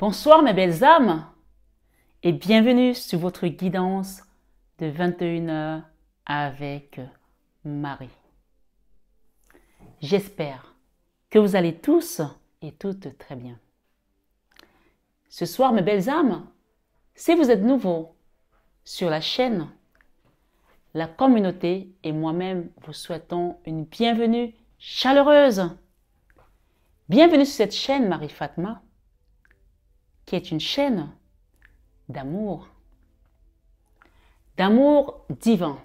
Bonsoir mes belles âmes et bienvenue sur votre guidance de 21h avec Marie. J'espère que vous allez tous et toutes très bien. Ce soir mes belles âmes, si vous êtes nouveau sur la chaîne, la communauté et moi-même vous souhaitons une bienvenue chaleureuse. Bienvenue sur cette chaîne Marie Fatma qui est une chaîne d'amour, d'amour divin,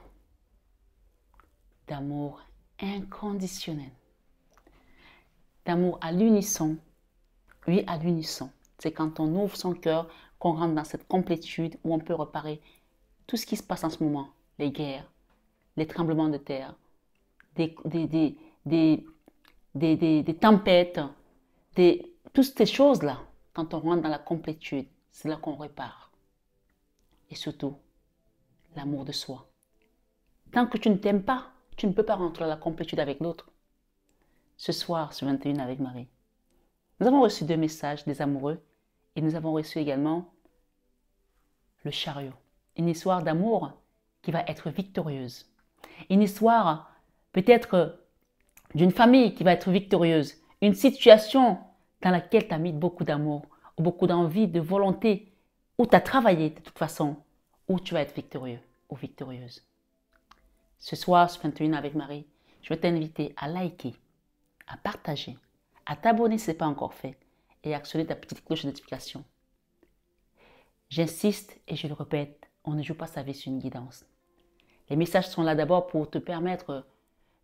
d'amour inconditionnel, d'amour à l'unisson, oui à l'unisson. C'est quand on ouvre son cœur qu'on rentre dans cette complétude où on peut reparer tout ce qui se passe en ce moment, les guerres, les tremblements de terre, des, des, des, tempêtes, toutes ces choses-là. Quand on rentre dans la complétude, c'est là qu'on répare. Et surtout, l'amour de soi. Tant que tu ne t'aimes pas, tu ne peux pas rentrer dans la complétude avec l'autre. Ce soir, ce 21 avec Marie, nous avons reçu deux messages des amoureux et nous avons reçu également le chariot. Une histoire d'amour qui va être victorieuse. Une histoire peut-être d'une famille qui va être victorieuse. Une situation dans laquelle tu as mis beaucoup d'amour, beaucoup d'envie, de volonté, où tu as travaillé de toute façon, où tu vas être victorieux ou victorieuse. Ce soir, sur 21 avec Marie, je vais t'inviter à liker, à partager, à t'abonner si ce n'est pas encore fait et à actionner ta petite cloche de notification. J'insiste et je le répète, on ne joue pas sa vie sur une guidance. Les messages sont là d'abord pour te permettre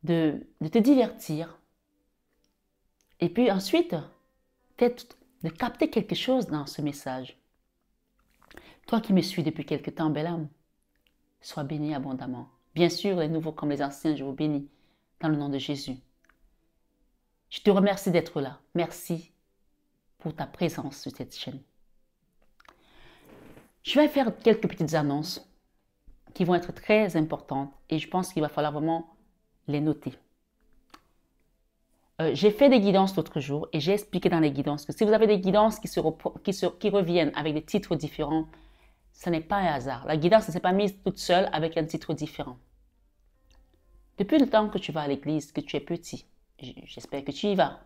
de te divertir. Et puis ensuite, peut de capter quelque chose dans ce message. Toi qui me suis depuis quelque temps, belle âme, sois béni abondamment. Bien sûr, les nouveaux comme les anciens, je vous bénis dans le nom de Jésus. Je te remercie d'être là. Merci pour ta présence sur cette chaîne. Je vais faire quelques petites annonces qui vont être très importantes et je pense qu'il va falloir vraiment les noter. Euh, j'ai fait des guidances l'autre jour et j'ai expliqué dans les guidances que si vous avez des guidances qui, se qui, reviennent avec des titres différents, ce n'est pas un hasard. La guidance ne s'est pas mise toute seule avec un titre différent. Depuis le temps que tu vas à l'église, que tu es petit, j'espère que tu y vas,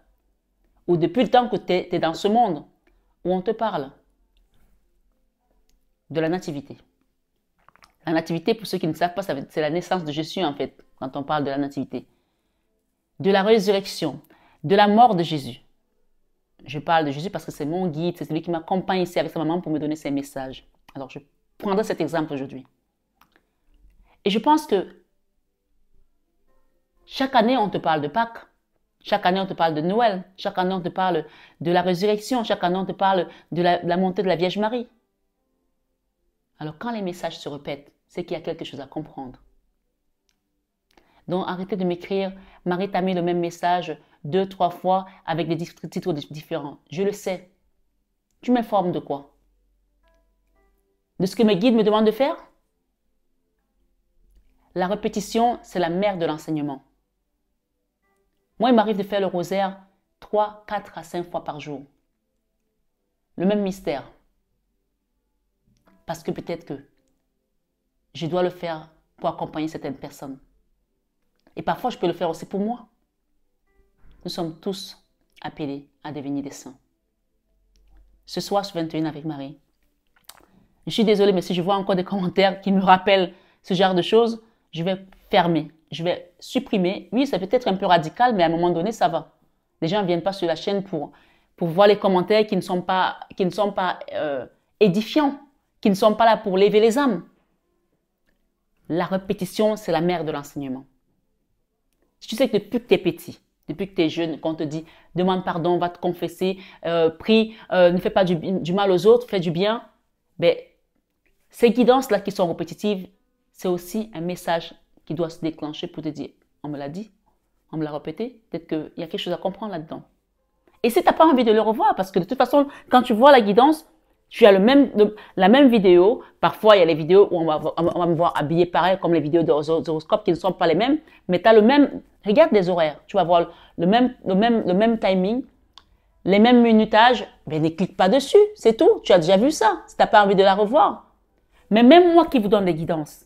ou depuis le temps que tu es, dans ce monde où on te parle de la nativité. La nativité, pour ceux qui ne savent pas, c'est la naissance de Jésus en fait, quand on parle de la nativité de la résurrection, de la mort de Jésus. Je parle de Jésus parce que c'est mon guide, c'est celui qui m'accompagne ici avec sa maman pour me donner ses messages. Alors je prendrai cet exemple aujourd'hui. Et je pense que chaque année, on te parle de Pâques. Chaque année, on te parle de Noël. Chaque année, on te parle de la résurrection. Chaque année, on te parle de la, de la montée de la Vierge Marie. Alors quand les messages se répètent, c'est qu'il y a quelque chose à comprendre. Donc arrêtez de m'écrire, Marie mis le même message deux, trois fois avec des titres différents. Je le sais. Tu m'informes de quoi De ce que mes guides me demandent de faire La répétition, c'est la mère de l'enseignement. Moi, il m'arrive de faire le rosaire trois, quatre à cinq fois par jour. Le même mystère. Parce que peut-être que je dois le faire pour accompagner certaines personnes. Et parfois, je peux le faire aussi pour moi. Nous sommes tous appelés à devenir des saints. Ce soir, sur 21 avec Marie. Je suis désolée, mais si je vois encore des commentaires qui me rappellent ce genre de choses, je vais fermer, je vais supprimer. Oui, ça peut être un peu radical, mais à un moment donné, ça va. Les gens ne viennent pas sur la chaîne pour, pour voir les commentaires qui ne sont pas, qui ne sont pas euh, édifiants, qui ne sont pas là pour lever les âmes. La répétition, c'est la mère de l'enseignement. Si tu sais que depuis que tu es petit, depuis que tu es jeune, qu'on te dit demande pardon, va te confesser, euh, prie, euh, ne fais pas du, mal aux autres, fais du bien, ben, ces guidances-là qui sont répétitives, c'est aussi un message qui doit se déclencher pour te dire on me l'a dit, on me l'a répété, peut-être qu'il y a quelque chose à comprendre là-dedans. Et si tu n'as pas envie de le revoir, parce que de toute façon, quand tu vois la guidance, tu as le même, la même vidéo. Parfois, il y a les vidéos où on va, on va me voir habillé pareil, comme les vidéos d'horoscope qui ne sont pas les mêmes. Mais tu as le même, Regarde les horaires. Tu vas voir le même, le même timing, les mêmes minutages. Mais ne pas dessus. C'est tout. Tu as déjà vu ça. Si tu n'as pas envie de la revoir. Mais même moi qui vous donne des guidances,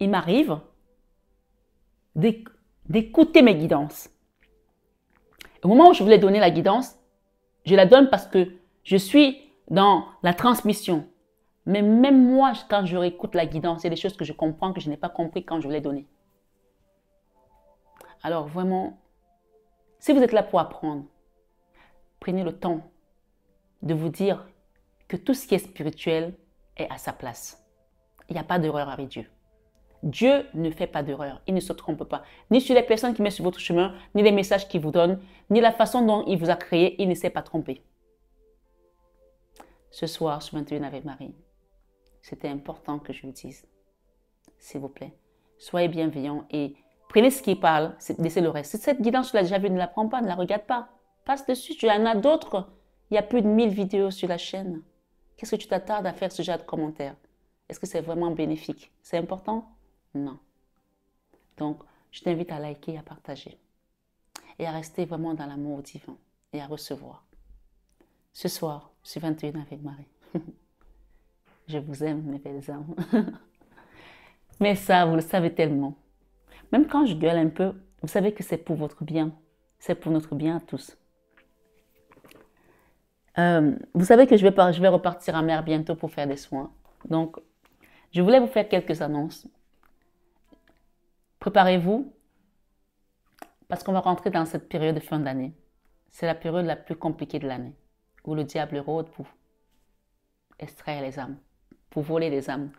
il m'arrive d'écouter mes guidances. Au moment où je voulais donner la guidance, je la donne parce que je suis dans la transmission. Mais même moi, quand je réécoute la guidance, il y a des choses que je comprends que je n'ai pas compris quand je voulais donner. Alors vraiment, si vous êtes là pour apprendre, prenez le temps de vous dire que tout ce qui est spirituel est à sa place. Il n'y a pas d'erreur avec Dieu. Dieu ne fait pas d'erreur, il ne se trompe pas. Ni sur les personnes qui met sur votre chemin, ni les messages qu'il vous donne, ni la façon dont il vous a créé, il ne s'est pas trompé. Ce soir, sur 21 avec Marie, c'était important que je vous dise, s'il vous plaît, soyez bienveillants et Prenez ce qu'il parle, laissez le reste. Si cette guidance, tu l'as déjà vue, ne la prends pas, ne la regarde pas. Passe dessus, tu en as d'autres. Il y a plus de 1000 vidéos sur la chaîne. Qu'est-ce que tu t'attardes à faire ce genre de commentaires Est-ce que c'est vraiment bénéfique C'est important Non. Donc, je t'invite à liker, à partager et à rester vraiment dans l'amour divin et à recevoir. Ce soir, je suis 21 avec Marie. je vous aime, mes belles âmes. Mais ça, vous le savez tellement. Même quand je gueule un peu, vous savez que c'est pour votre bien. C'est pour notre bien à tous. Euh, vous savez que je vais, je vais repartir à mer bientôt pour faire des soins. Donc, je voulais vous faire quelques annonces. Préparez-vous parce qu'on va rentrer dans cette période de fin d'année. C'est la période la plus compliquée de l'année où le diable rôde pour extraire les âmes, pour voler les âmes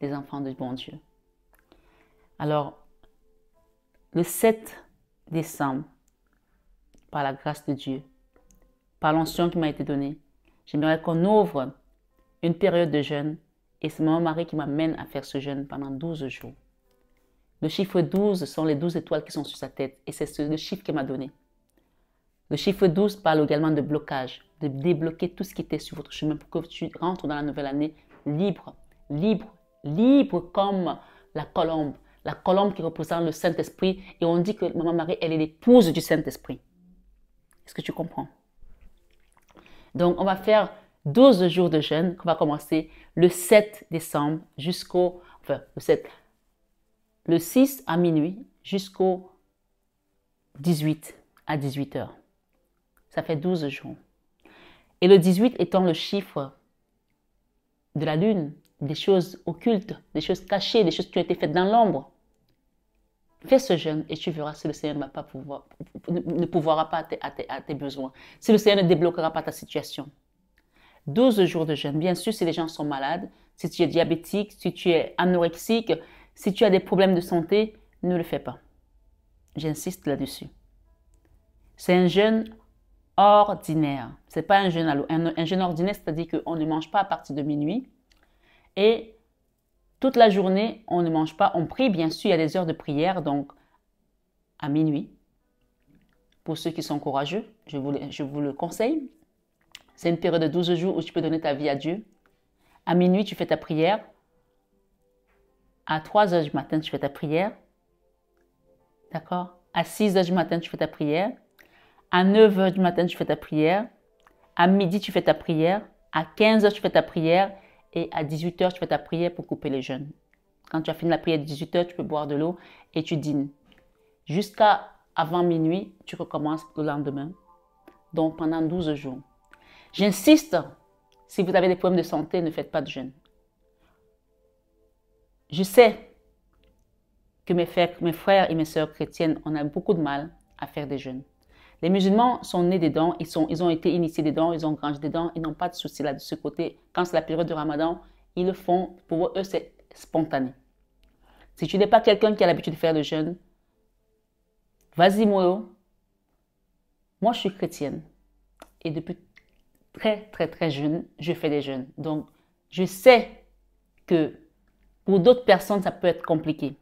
des enfants du bon Dieu. Alors, le 7 décembre, par la grâce de Dieu, par l'onction qui m'a été donnée, j'aimerais qu'on ouvre une période de jeûne et c'est mon mari qui m'amène à faire ce jeûne pendant 12 jours. Le chiffre 12 sont les 12 étoiles qui sont sur sa tête et c'est ce, le chiffre qu'elle m'a donné. Le chiffre 12 parle également de blocage, de débloquer tout ce qui était sur votre chemin pour que tu rentres dans la nouvelle année libre, libre, libre comme la colombe, la colombe qui représente le Saint-Esprit, et on dit que Maman Marie, elle est l'épouse du Saint-Esprit. Est-ce que tu comprends Donc, on va faire 12 jours de jeûne qu'on va commencer le 7 décembre jusqu'au... Enfin, le 7... Le 6 à minuit jusqu'au 18 à 18 heures. Ça fait 12 jours. Et le 18 étant le chiffre de la lune, des choses occultes, des choses cachées, des choses qui ont été faites dans l'ombre. Fais ce jeûne et tu verras si le Seigneur ne, va pas pouvoir, ne pourra pas à tes, besoins, si le Seigneur ne débloquera pas ta situation. 12 jours de jeûne. Bien sûr, si les gens sont malades, si tu es diabétique, si tu es anorexique, si tu as des problèmes de santé, ne le fais pas. J'insiste là-dessus. C'est un jeûne ordinaire. Ce n'est pas un jeûne, à un, un jeûne ordinaire, c'est-à-dire qu'on ne mange pas à partir de minuit et toute la journée, on ne mange pas. On prie, bien sûr, il y a des heures de prière, donc à minuit. Pour ceux qui sont courageux, je vous, je vous le conseille. C'est une période de 12 jours où tu peux donner ta vie à Dieu. À minuit, tu fais ta prière. À 3 heures du matin, tu fais ta prière. D'accord À 6 heures du matin, tu fais ta prière. À 9 heures du matin, tu fais ta prière. À midi, tu fais ta prière. À 15 heures, tu fais ta prière et à 18h, tu fais ta prière pour couper les jeûnes. Quand tu as fini la prière à 18h, tu peux boire de l'eau et tu dînes. Jusqu'à avant minuit, tu recommences le lendemain. Donc pendant 12 jours. J'insiste, si vous avez des problèmes de santé, ne faites pas de jeûne. Je sais que mes frères, mes frères et mes sœurs chrétiennes, on a beaucoup de mal à faire des jeûnes. Les musulmans sont nés dedans, ils, sont, ils ont été initiés dedans, ils ont grandi dedans, ils n'ont pas de soucis là de ce côté. Quand c'est la période de ramadan, ils le font. Pour eux, c'est spontané. Si tu n'es pas quelqu'un qui a l'habitude de faire le jeûne, vas-y, moi. Moi, je suis chrétienne. Et depuis très, très, très jeune, je fais des jeûnes. Donc, je sais que pour d'autres personnes, ça peut être compliqué.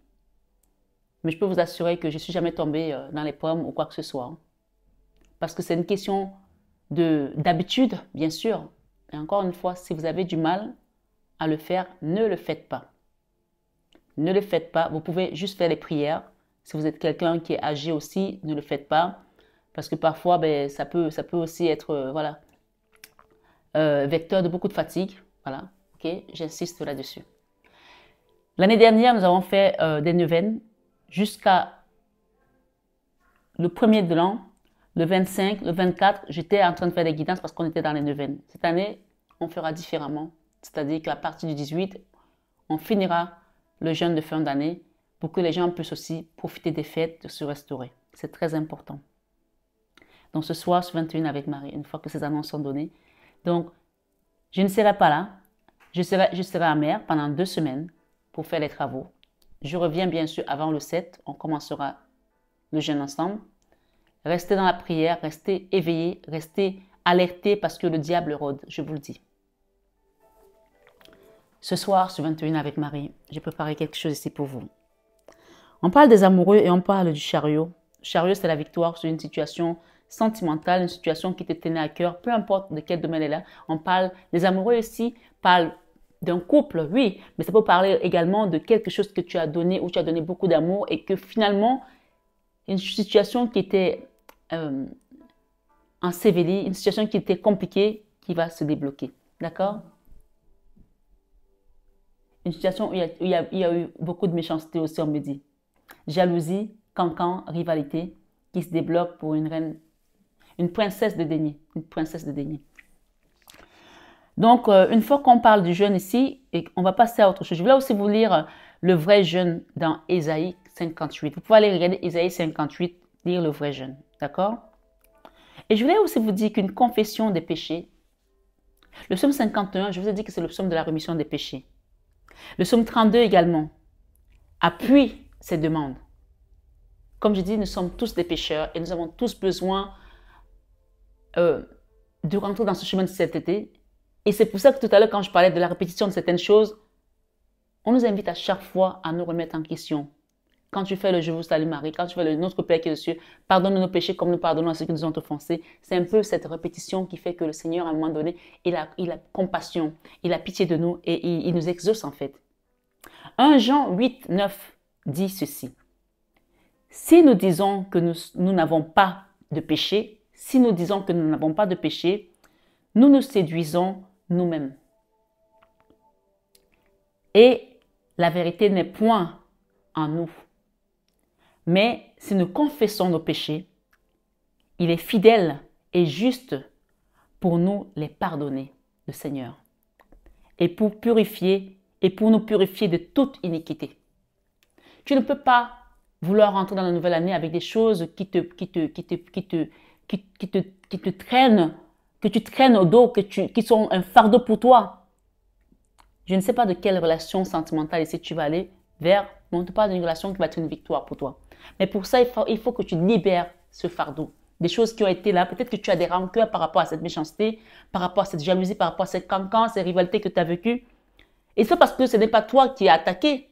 Mais je peux vous assurer que je ne suis jamais tombée euh, dans les pommes ou quoi que ce soit parce que c'est une question d'habitude, bien sûr. Et encore une fois, si vous avez du mal à le faire, ne le faites pas. Ne le faites pas. Vous pouvez juste faire les prières. Si vous êtes quelqu'un qui est âgé aussi, ne le faites pas. Parce que parfois, ben, ça, peut, ça peut aussi être euh, voilà, euh, vecteur de beaucoup de fatigue. Voilà, ok J'insiste là-dessus. L'année dernière, nous avons fait euh, des neuvaines jusqu'à le er de l'an le 25, le 24, j'étais en train de faire des guidances parce qu'on était dans les neuvaines. Cette année, on fera différemment. C'est-à-dire qu'à partir du 18, on finira le jeûne de fin d'année pour que les gens puissent aussi profiter des fêtes, de se restaurer. C'est très important. Donc ce soir, ce 21 avec Marie, une fois que ces annonces sont données. Donc, je ne serai pas là. Je serai, je serai à mer pendant deux semaines pour faire les travaux. Je reviens bien sûr avant le 7. On commencera le jeûne ensemble. Restez dans la prière, restez éveillés, restez alertés parce que le diable rôde, je vous le dis. Ce soir, sur 21 avec Marie, j'ai préparé quelque chose ici pour vous. On parle des amoureux et on parle du chariot. chariot, c'est la victoire sur une situation sentimentale, une situation qui te tenait à cœur, peu importe de quel domaine elle est là. On parle, des amoureux ici parle d'un couple, oui, mais ça peut parler également de quelque chose que tu as donné ou tu as donné beaucoup d'amour et que finalement, une situation qui était en euh, séveli, une situation qui était compliquée qui va se débloquer. D'accord Une situation où il, y a, eu beaucoup de méchanceté aussi, on me dit. Jalousie, cancan, rivalité qui se débloque pour une reine, une princesse de déni, une princesse de déni. Donc, euh, une fois qu'on parle du jeûne ici, et on va passer à autre chose. Je voulais aussi vous lire le vrai jeûne dans Ésaïe 58. Vous pouvez aller regarder Ésaïe 58, lire le vrai jeûne. D'accord Et je voulais aussi vous dire qu'une confession des péchés, le psaume 51, je vous ai dit que c'est le psaume de la remission des péchés. Le psaume 32 également appuie ces demandes. Comme je dis, nous sommes tous des pécheurs et nous avons tous besoin euh, de rentrer dans ce chemin de été, Et c'est pour ça que tout à l'heure, quand je parlais de la répétition de certaines choses, on nous invite à chaque fois à nous remettre en question. Quand tu fais le Je vous salue Marie, quand tu fais le Notre Père qui est dessus, pardonne nos péchés comme nous pardonnons à ceux qui nous ont offensés. C'est un peu cette répétition qui fait que le Seigneur, à un moment donné, il a, il a compassion, il a pitié de nous et il, il nous exauce en fait. 1 Jean 8, 9 dit ceci. Si nous disons que nous n'avons pas de péché, si nous disons que nous n'avons pas de péché, nous nous séduisons nous-mêmes. Et la vérité n'est point en nous. Mais si nous confessons nos péchés, il est fidèle et juste pour nous les pardonner, le Seigneur, et pour purifier et pour nous purifier de toute iniquité. Tu ne peux pas vouloir rentrer dans la nouvelle année avec des choses qui te, qui te, qui te, qui te, qui, te, qui te traînent, que tu traînes au dos, que tu, qui sont un fardeau pour toi. Je ne sais pas de quelle relation sentimentale ici tu vas aller vers, mais on te parle d'une relation qui va être une victoire pour toi. Mais pour ça, il faut, que tu libères ce fardeau. Des choses qui ont été là, peut-être que tu as des rancœurs par rapport à cette méchanceté, par rapport à cette jalousie, par rapport à cette cancans, ces rivalités que tu as vécues. Et c'est parce que ce n'est pas toi qui as attaqué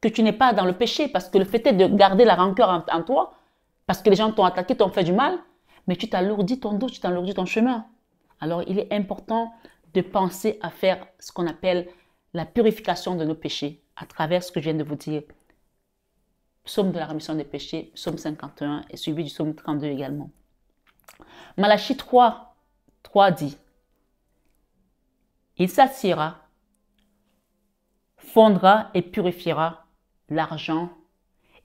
que tu n'es pas dans le péché, parce que le fait est de garder la rancœur en, en toi, parce que les gens t'ont attaqué, t'ont fait du mal, mais tu t'alourdis ton dos, tu t'alourdis ton chemin. Alors il est important de penser à faire ce qu'on appelle la purification de nos péchés à travers ce que je viens de vous dire psaume de la remission des péchés, psaume 51 et suivi du psaume 32 également. Malachi 3, 3 dit Il s'assiera, fondra et purifiera l'argent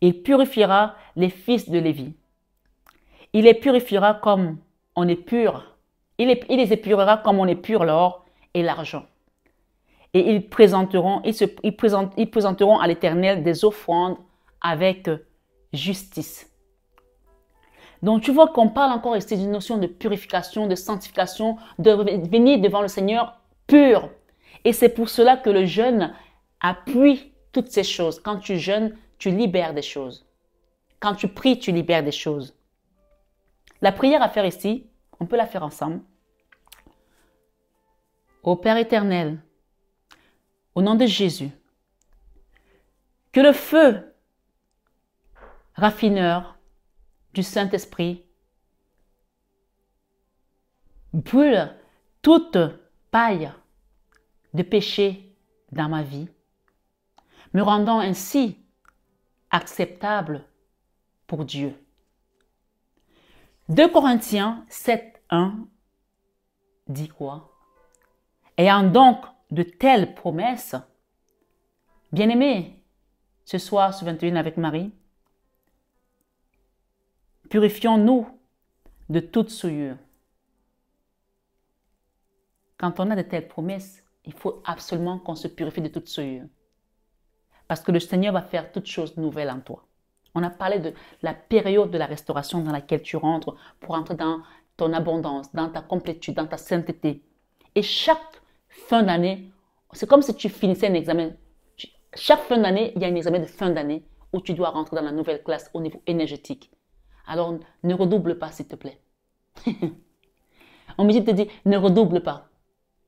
Il purifiera les fils de Lévi. Il les purifiera comme on est pur. Il les, il les épurera comme on est pur l'or et l'argent. Et ils présenteront, ils, se, ils présenteront à l'Éternel des offrandes avec justice. Donc tu vois qu'on parle encore ici d'une notion de purification, de sanctification, de venir devant le Seigneur pur. Et c'est pour cela que le jeûne appuie toutes ces choses. Quand tu jeûnes, tu libères des choses. Quand tu pries, tu libères des choses. La prière à faire ici, on peut la faire ensemble. au Père éternel, au nom de Jésus, que le feu raffineur du Saint-Esprit. Brûle toute paille de péché dans ma vie, me rendant ainsi acceptable pour Dieu. 2 Corinthiens 7, 1 dit quoi Ayant donc de telles promesses, bien aimé ce soir, ce 21 avec Marie, Purifions-nous de toute souillure. Quand on a de telles promesses, il faut absolument qu'on se purifie de toute souillure. Parce que le Seigneur va faire toutes choses nouvelles en toi. On a parlé de la période de la restauration dans laquelle tu rentres pour entrer dans ton abondance, dans ta complétude, dans ta sainteté. Et chaque fin d'année, c'est comme si tu finissais un examen. Chaque fin d'année, il y a un examen de fin d'année où tu dois rentrer dans la nouvelle classe au niveau énergétique. Alors ne redouble pas, s'il te plaît. On me dit te dire, ne redouble pas.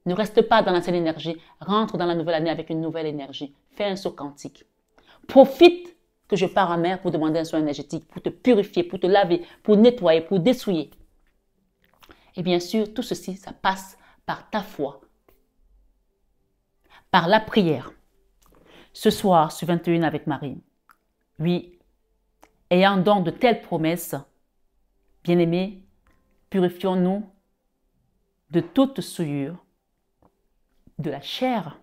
Ne reste pas dans la l'ancienne énergie. Rentre dans la nouvelle année avec une nouvelle énergie. Fais un saut quantique. Profite que je pars en mer pour demander un soin énergétique, pour te purifier, pour te laver, pour nettoyer, pour dessouiller. Et bien sûr, tout ceci, ça passe par ta foi, par la prière. Ce soir, sur 21 avec Marie, oui, ayant donc de telles promesses, bien-aimés, purifions-nous de toute souillure, de la chair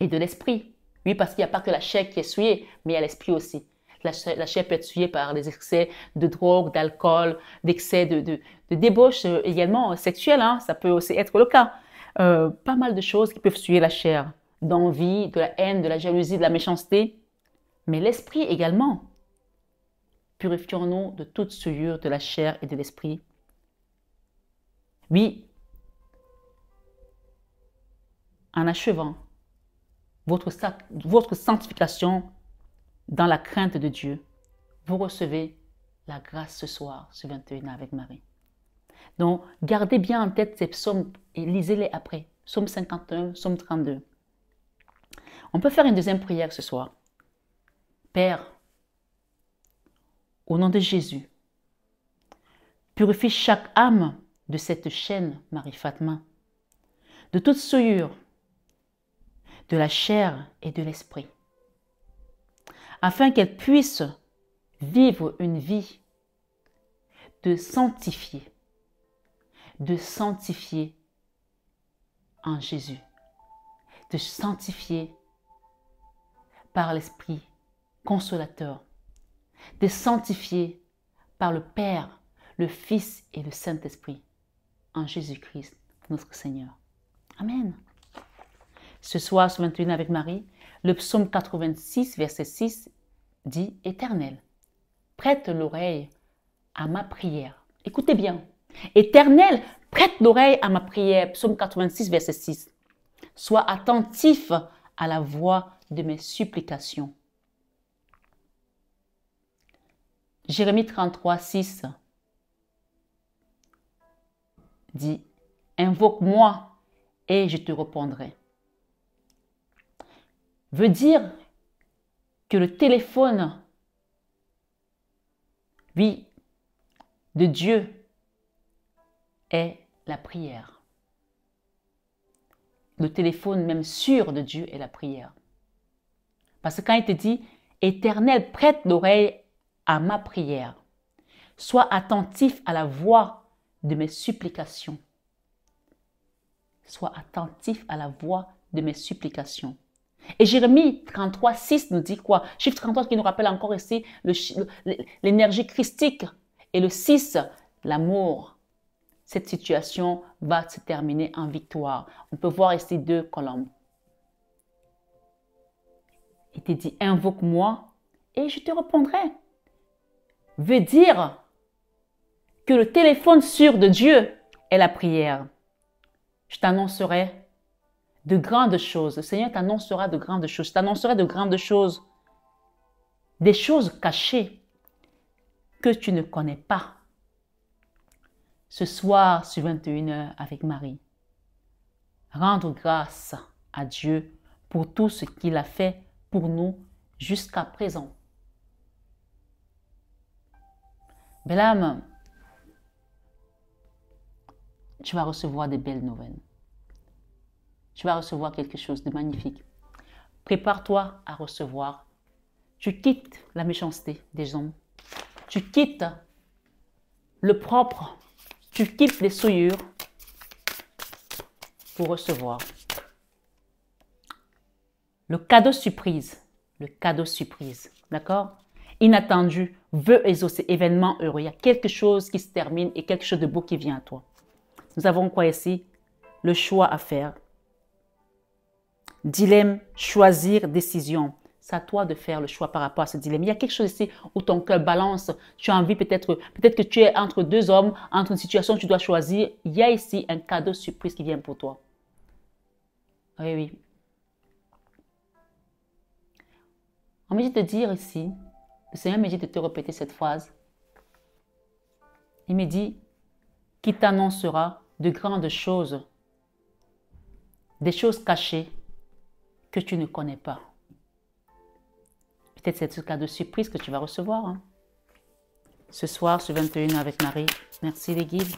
et de l'esprit. Oui, parce qu'il n'y a pas que la chair qui est souillée, mais il y a l'esprit aussi. La chair, peut être souillée par des excès de drogue, d'alcool, d'excès de, débauche euh, également sexuelle. Hein. ça peut aussi être le cas. Euh, pas mal de choses qui peuvent souiller la chair. D'envie, de la haine, de la jalousie, de la méchanceté. Mais l'esprit également purifions-nous de toute souillure de la chair et de l'esprit. Oui, en achevant votre, votre sanctification dans la crainte de Dieu, vous recevez la grâce ce soir, ce 21 avec Marie. Donc, gardez bien en tête ces psaumes et lisez-les après. Psaume 51, psaume 32. On peut faire une deuxième prière ce soir. Père, au nom de Jésus. Purifie chaque âme de cette chaîne, Marie-Fatma, de toute souillure, de la chair et de l'esprit, afin qu'elle puisse vivre une vie de sanctifier, de sanctifier en Jésus, de sanctifier par l'Esprit consolateur de sanctifier par le Père, le Fils et le Saint-Esprit en Jésus-Christ, notre Seigneur. Amen. Ce soir, sur 21 avec Marie, le psaume 86, verset 6 dit Éternel, prête l'oreille à ma prière. Écoutez bien. Éternel, prête l'oreille à ma prière. Psaume 86, verset 6. Sois attentif à la voix de mes supplications. Jérémie 33, 6 dit, Invoque-moi et je te répondrai. Veut dire que le téléphone, oui, de Dieu est la prière. Le téléphone même sûr de Dieu est la prière. Parce que quand il te dit, Éternel, prête l'oreille à ma prière. Sois attentif à la voix de mes supplications. Sois attentif à la voix de mes supplications. Et Jérémie 33, 6 nous dit quoi Chiffre 33 qui nous rappelle encore ici l'énergie christique et le 6, l'amour. Cette situation va se terminer en victoire. On peut voir ici deux colonnes. Il te dit, invoque-moi et je te répondrai veut dire que le téléphone sûr de Dieu est la prière. Je t'annoncerai de grandes choses. Le Seigneur t'annoncera de grandes choses. Je t'annoncerai de grandes choses. Des choses cachées que tu ne connais pas. Ce soir sur 21h avec Marie. Rendre grâce à Dieu pour tout ce qu'il a fait pour nous jusqu'à présent. âme, tu vas recevoir des belles nouvelles. Tu vas recevoir quelque chose de magnifique. Prépare-toi à recevoir. Tu quittes la méchanceté des hommes. Tu quittes le propre. Tu quittes les souillures pour recevoir le cadeau surprise. Le cadeau surprise. D'accord inattendu, veut exaucer, événement heureux. Il y a quelque chose qui se termine et quelque chose de beau qui vient à toi. Nous avons quoi ici Le choix à faire. Dilemme, choisir, décision. C'est à toi de faire le choix par rapport à ce dilemme. Il y a quelque chose ici où ton cœur balance. Tu as envie peut-être, peut-être que tu es entre deux hommes, entre une situation, tu dois choisir. Il y a ici un cadeau surprise qui vient pour toi. Oui, oui. On me dit de dire ici, le Seigneur me dit de te répéter cette phrase. Il me dit, qui t'annoncera de grandes choses, des choses cachées que tu ne connais pas. Peut-être c'est ce cas de surprise que tu vas recevoir. Hein. Ce soir, ce 21 avec Marie. Merci les guides.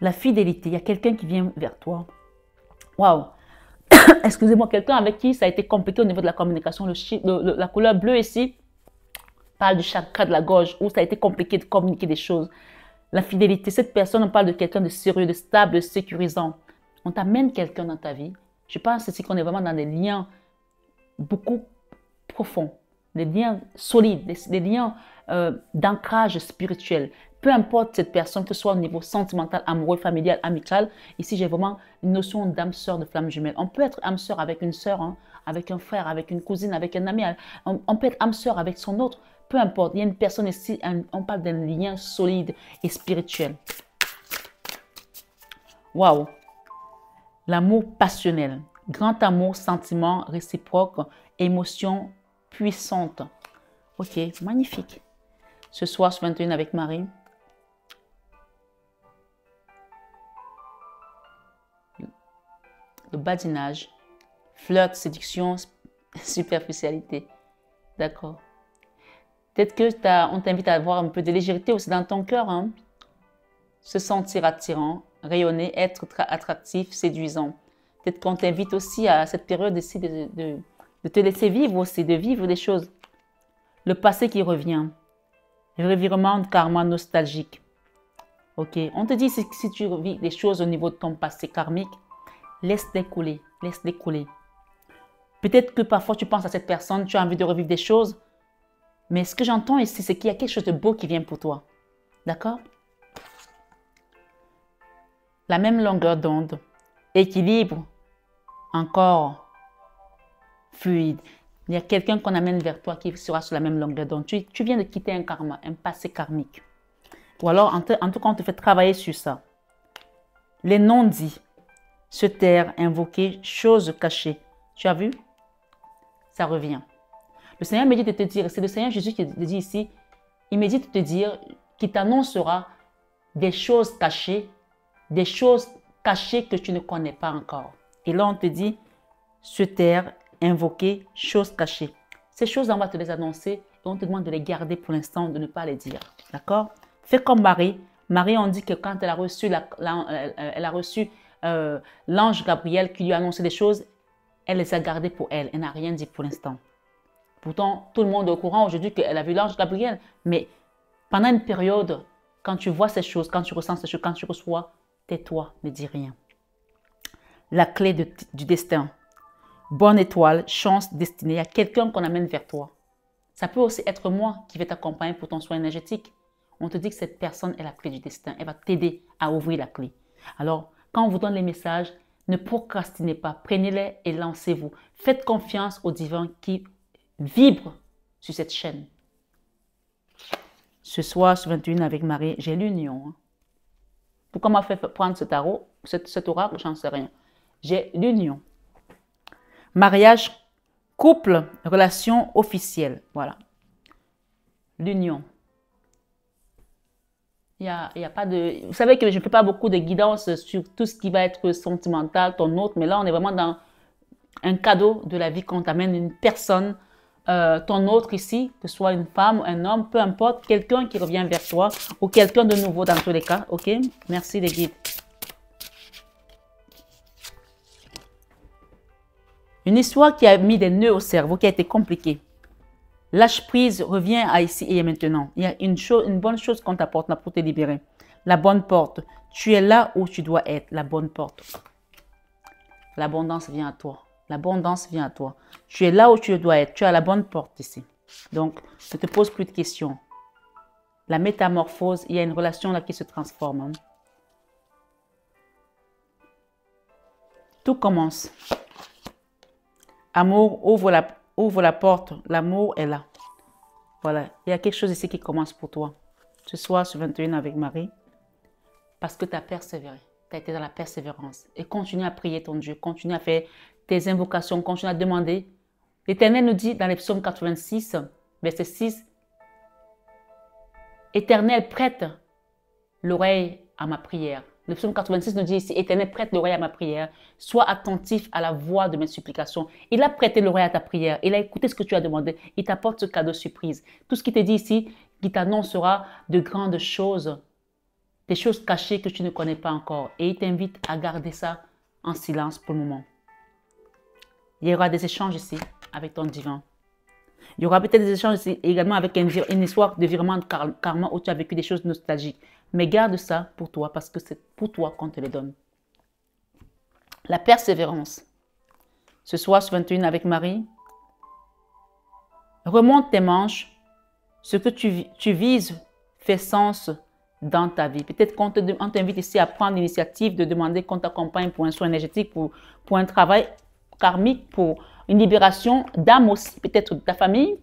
La fidélité, il y a quelqu'un qui vient vers toi. Waouh excusez-moi, quelqu'un avec qui ça a été compliqué au niveau de la communication, le, la couleur bleue ici parle du chakra de la gorge, où ça a été compliqué de communiquer des choses. La fidélité, cette personne, on parle de quelqu'un de sérieux, de stable, de sécurisant. On t'amène quelqu'un dans ta vie. Je pense ici qu'on est vraiment dans des liens beaucoup profonds, des liens solides, des, liens euh, d'ancrage spirituel, peu importe cette personne, que ce soit au niveau sentimental, amoureux, familial, amical, ici j'ai vraiment une notion d'âme sœur, de flamme jumelle. On peut être âme sœur avec une sœur, hein, avec un frère, avec une cousine, avec un ami, on, peut être âme sœur avec son autre, peu importe. Il y a une personne ici, on parle d'un lien solide et spirituel. Waouh! L'amour passionnel, grand amour, sentiment réciproque, émotion puissante. Ok, magnifique. Ce soir, je 21 avec Marie. de badinage, flirt, séduction, superficialité. D'accord Peut-être que on t'invite à avoir un peu de légèreté aussi dans ton cœur. Hein. Se sentir attirant, rayonner, être attractif, séduisant. Peut-être qu'on t'invite aussi à cette période ici de, te laisser vivre aussi, de vivre des choses. Le passé qui revient. Le revirement de karma nostalgique. Ok, on te dit si, si tu vis des choses au niveau de ton passé karmique, Laisse-les laisse-les Peut-être que parfois tu penses à cette personne, tu as envie de revivre des choses, mais ce que j'entends ici, c'est qu'il y a quelque chose de beau qui vient pour toi. D'accord La même longueur d'onde, équilibre, encore fluide. Il y a quelqu'un qu'on amène vers toi qui sera sur la même longueur d'onde. Tu, viens de quitter un karma, un passé karmique. Ou alors, en, en tout cas, on te fait travailler sur ça. Les non-dits se taire, invoquer chose cachées. Tu as vu Ça revient. Le Seigneur me dit de te dire, c'est le Seigneur Jésus qui te dit ici, il médite de te dire qu'il t'annoncera des choses cachées, des choses cachées que tu ne connais pas encore. Et là, on te dit, se taire, invoquer, choses cachées. Ces choses, on va te les annoncer et on te demande de les garder pour l'instant, de ne pas les dire. D'accord Fais comme Marie. Marie, on dit que quand elle a reçu, elle a reçu euh, l'ange Gabriel qui lui a annoncé des choses, elle les a gardées pour elle. Elle n'a rien dit pour l'instant. Pourtant, tout le monde est au courant aujourd'hui qu'elle a vu l'ange Gabriel. Mais pendant une période, quand tu vois ces choses, quand tu ressens ces choses, quand tu reçois, tais-toi, ne dis rien. La clé du destin. Bonne étoile, chance destinée a quelqu'un qu'on amène vers toi. Ça peut aussi être moi qui vais t'accompagner pour ton soin énergétique. On te dit que cette personne est la clé du destin. Elle va t'aider à ouvrir la clé. Alors, quand on vous donne les messages, ne procrastinez pas, prenez-les et lancez-vous. Faites confiance au divin qui vibre sur cette chaîne. Ce soir, sur 21 avec Marie, j'ai l'union. Hein. Pourquoi m'a fait prendre ce tarot, cet, aura j'en sais rien. J'ai l'union. Mariage, couple, relation officielle. Voilà. L'union. Il y a, y a, pas de... Vous savez que je ne fais pas beaucoup de guidance sur tout ce qui va être sentimental, ton autre, mais là, on est vraiment dans un cadeau de la vie qu'on t'amène une personne, euh, ton autre ici, que ce soit une femme ou un homme, peu importe, quelqu'un qui revient vers toi ou quelqu'un de nouveau dans tous les cas, ok Merci les guides. Une histoire qui a mis des nœuds au cerveau, qui a été compliquée. Lâche prise, reviens à ici et maintenant. Il y a une, bonne chose qu'on t'apporte pour te libérer. La bonne porte. Tu es là où tu dois être, la bonne porte. L'abondance vient à toi. L'abondance vient à toi. Tu es là où tu dois être. Tu as la bonne porte ici. Donc, ne te pose plus de questions. La métamorphose, il y a une relation là qui se transforme. Hein. Tout commence. Amour, ouvre la, ouvre la porte. L'amour est là. Voilà, il y a quelque chose ici qui commence pour toi. Ce soir, sur 21 avec Marie, parce que tu as persévéré. Tu as été dans la persévérance. Et continue à prier ton Dieu. Continue à faire tes invocations. Continue à demander. L'Éternel nous dit dans les psaumes 86, verset 6, Éternel, prête l'oreille à ma prière le psaume 86 nous dit ici, Éternel, prête l'oreille à ma prière, sois attentif à la voix de mes supplications. Il a prêté l'oreille à ta prière, il a écouté ce que tu as demandé, il t'apporte ce cadeau surprise. Tout ce qui te dit ici, il t'annoncera de grandes choses, des choses cachées que tu ne connais pas encore. Et il t'invite à garder ça en silence pour le moment. Il y aura des échanges ici avec ton divin. Il y aura peut-être des échanges ici également avec une, une histoire de virement de karma où tu as vécu des choses nostalgiques. Mais garde ça pour toi parce que c'est pour toi qu'on te le donne. La persévérance. Ce soir, sur 21 avec Marie, remonte tes manches. Ce que tu, vises fait sens dans ta vie. Peut-être qu'on t'invite ici à prendre l'initiative de demander qu'on t'accompagne pour un soin énergétique, pour, pour un travail karmique, pour une libération d'âme aussi, peut-être de ta famille,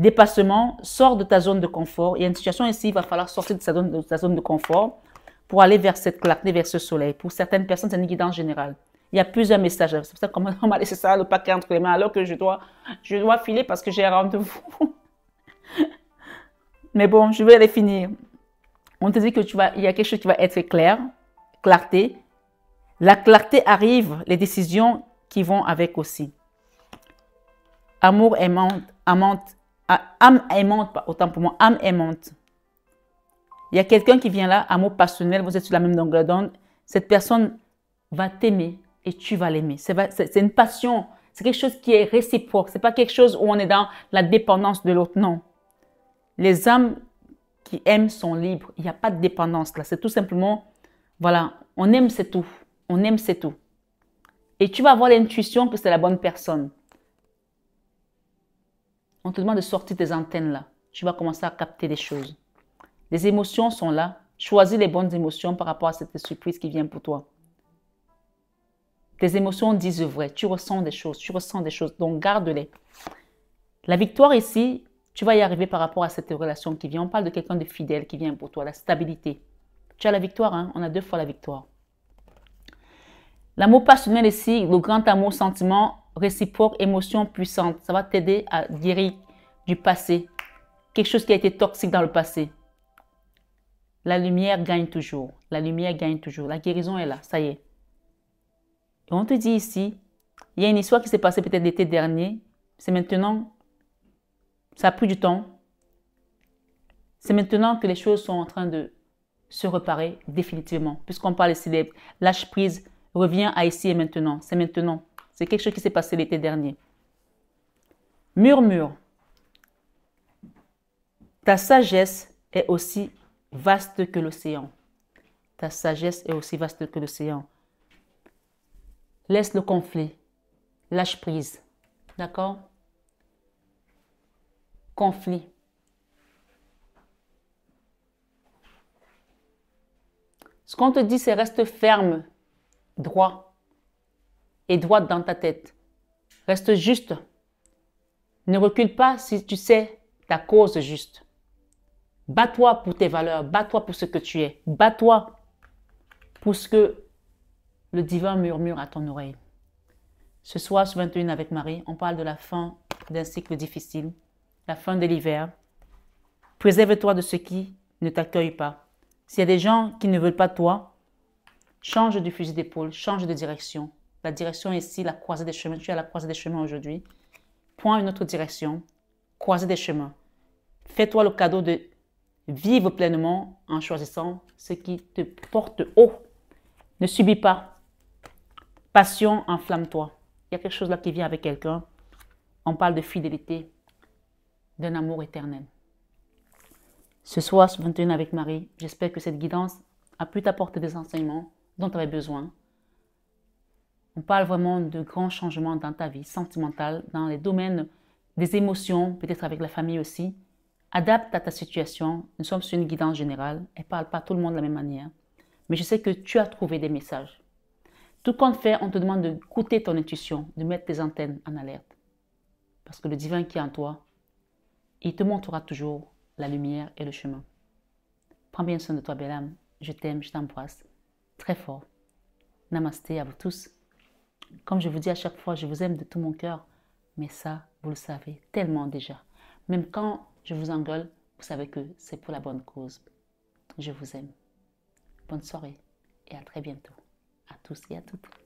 dépassement, sors de ta zone de confort. Il y a une situation ici, il va falloir sortir de sa zone de, sa zone de confort pour aller vers cette clarté, vers ce soleil. Pour certaines personnes, c'est une guidance générale. Il y a plusieurs messages. C'est pour ça qu'on m'a laissé ça, le paquet entre les mains, alors que je dois, je dois filer parce que j'ai un rendez-vous. Mais bon, je vais aller finir. On te dit que tu vas, il y a quelque chose qui va être clair, clarté. La clarté arrive, les décisions qui vont avec aussi. Amour aimante, amante, ah, âme aimante, autant pour moi, âme aimante. Il y a quelqu'un qui vient là, amour passionnel, vous êtes sur la même longueur d'onde. Cette personne va t'aimer et tu vas l'aimer. C'est une passion. C'est quelque chose qui est réciproque. C'est pas quelque chose où on est dans la dépendance de l'autre. Non. Les âmes qui aiment sont libres. Il n'y a pas de dépendance là. C'est tout simplement, voilà, on aime, c'est tout. On aime, c'est tout. Et tu vas avoir l'intuition que c'est la bonne personne on te demande de sortir tes antennes là. Tu vas commencer à capter des choses. Les émotions sont là. Choisis les bonnes émotions par rapport à cette surprise qui vient pour toi. Tes émotions disent vrai. Tu ressens des choses. Tu ressens des choses. Donc garde-les. La victoire ici, tu vas y arriver par rapport à cette relation qui vient. On parle de quelqu'un de fidèle qui vient pour toi. La stabilité. Tu as la victoire. Hein. On a deux fois la victoire. L'amour passionnel ici, le grand amour sentiment réciproque, émotion puissante. Ça va t'aider à guérir du passé. Quelque chose qui a été toxique dans le passé. La lumière gagne toujours. La lumière gagne toujours. La guérison est là. Ça y est. Et on te dit ici, il y a une histoire qui s'est passée peut-être l'été dernier. C'est maintenant, ça a pris du temps. C'est maintenant que les choses sont en train de se reparer définitivement. Puisqu'on parle ici des lâche prise, revient à ici et maintenant. C'est maintenant. C'est quelque chose qui s'est passé l'été dernier. Murmure. Ta sagesse est aussi vaste que l'océan. Ta sagesse est aussi vaste que l'océan. Laisse le conflit. Lâche prise. D'accord Conflit. Ce qu'on te dit, c'est reste ferme, droit et droite dans ta tête. Reste juste. Ne recule pas si tu sais ta cause juste. Bats-toi pour tes valeurs, bats-toi pour ce que tu es, bats-toi pour ce que le divin murmure à ton oreille. Ce soir, sur 21 avec Marie, on parle de la fin d'un cycle difficile, la fin de l'hiver. Préserve-toi de ceux qui ne t'accueillent pas. S'il y a des gens qui ne veulent pas toi, change de fusil d'épaule, change de direction, la direction ici, la croisée des chemins. Tu es à la croisée des chemins aujourd'hui. Point une autre direction. Croisée des chemins. Fais-toi le cadeau de vivre pleinement en choisissant ce qui te porte haut. Ne subis pas. Passion, enflamme-toi. Il y a quelque chose là qui vient avec quelqu'un. On parle de fidélité, d'un amour éternel. Ce soir, 21 avec Marie, j'espère que cette guidance a pu t'apporter des enseignements dont tu avais besoin on parle vraiment de grands changements dans ta vie sentimentale, dans les domaines des émotions, peut-être avec la famille aussi. Adapte à ta situation. Nous sommes sur une guidance générale. Elle ne parle pas à tout le monde de la même manière. Mais je sais que tu as trouvé des messages. Tout compte fait, on te demande de goûter ton intuition, de mettre tes antennes en alerte. Parce que le divin qui est en toi, il te montrera toujours la lumière et le chemin. Prends bien soin de toi, belle âme. Je t'aime, je t'embrasse. Très fort. Namasté à vous tous comme je vous dis à chaque fois, je vous aime de tout mon cœur. Mais ça, vous le savez tellement déjà. Même quand je vous engueule, vous savez que c'est pour la bonne cause. Je vous aime. Bonne soirée et à très bientôt. À tous et à toutes.